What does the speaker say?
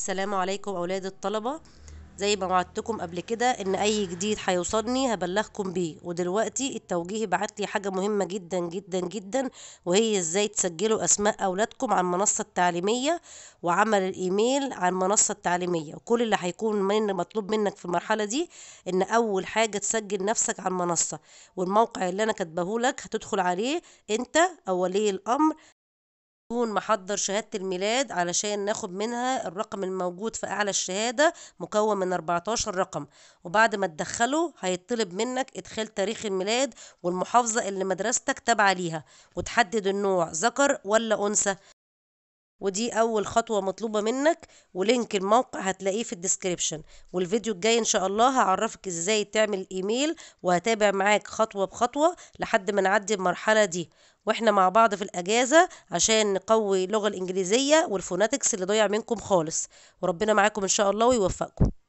السلام عليكم أولاد الطلبة زي ما وعدتكم قبل كده ان اي جديد هيوصلني هبلغكم بيه ودلوقتي التوجيه بعت لي حاجه مهمه جدا جدا جدا وهي ازاي تسجلوا اسماء اولادكم عن منصه التعليميه وعمل الايميل عن منصه التعليميه وكل اللي هيكون من مطلوب منك في المرحله دي ان اول حاجه تسجل نفسك عن منصه والموقع اللي انا كاتباه هتدخل عليه انت او ولي الامر يكون محضر شهادة الميلاد علشان ناخد منها الرقم الموجود في أعلى الشهادة مكون من 14 رقم وبعد ما تدخله هيطلب منك إدخال تاريخ الميلاد والمحافظة اللي مدرستك تابعة ليها وتحدد النوع ذكر ولا أنثى ودي اول خطوة مطلوبة منك ولينك الموقع هتلاقيه في الديسكريبشن والفيديو الجاي ان شاء الله هعرفك ازاي تعمل ايميل وهتابع معاك خطوة بخطوة لحد ما نعدي المرحلة دي واحنا مع بعض في الاجازة عشان نقوي اللغة الانجليزية والفوناتكس اللي ضيع منكم خالص وربنا معاكم ان شاء الله ويوفقكم